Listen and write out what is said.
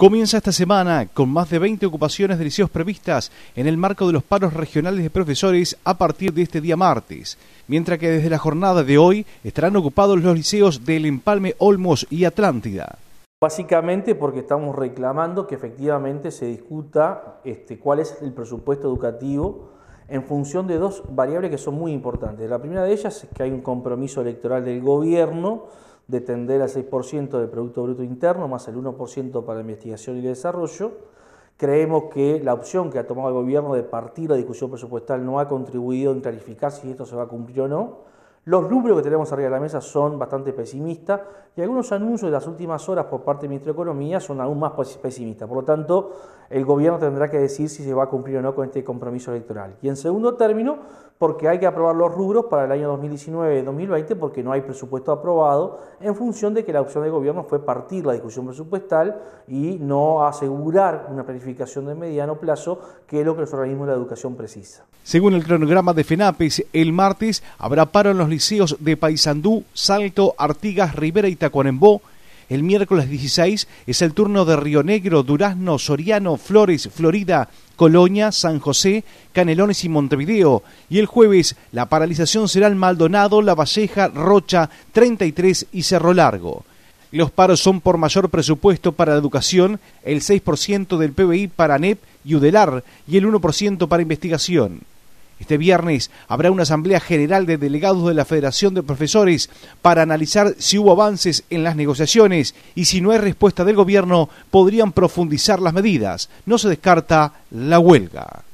Comienza esta semana con más de 20 ocupaciones de liceos previstas en el marco de los paros regionales de profesores a partir de este día martes, mientras que desde la jornada de hoy estarán ocupados los liceos del Empalme Olmos y Atlántida. Básicamente porque estamos reclamando que efectivamente se discuta este, cuál es el presupuesto educativo en función de dos variables que son muy importantes. La primera de ellas es que hay un compromiso electoral del gobierno, de tender al 6% del Producto Bruto Interno, más el 1% para investigación y desarrollo. Creemos que la opción que ha tomado el gobierno de partir la discusión presupuestal no ha contribuido en clarificar si esto se va a cumplir o no los rubros que tenemos arriba de la mesa son bastante pesimistas y algunos anuncios de las últimas horas por parte del Ministro de Economía son aún más pesimistas. Por lo tanto, el gobierno tendrá que decir si se va a cumplir o no con este compromiso electoral. Y en segundo término, porque hay que aprobar los rubros para el año 2019-2020 porque no hay presupuesto aprobado en función de que la opción del gobierno fue partir la discusión presupuestal y no asegurar una planificación de mediano plazo que es lo que los organismos de la educación precisa. Según el cronograma de FENAPES, el martes habrá paro en los liceos de Paysandú, Salto, Artigas, Rivera y Tacuarembó. El miércoles 16 es el turno de Río Negro, Durazno, Soriano, Flores, Florida, Colonia, San José, Canelones y Montevideo. Y el jueves la paralización será en Maldonado, La Valleja, Rocha, 33 y Cerro Largo. Los paros son por mayor presupuesto para la educación, el 6% del PBI para ANEP y UDELAR y el 1% para investigación. Este viernes habrá una asamblea general de delegados de la Federación de Profesores para analizar si hubo avances en las negociaciones y si no hay respuesta del gobierno podrían profundizar las medidas. No se descarta la huelga.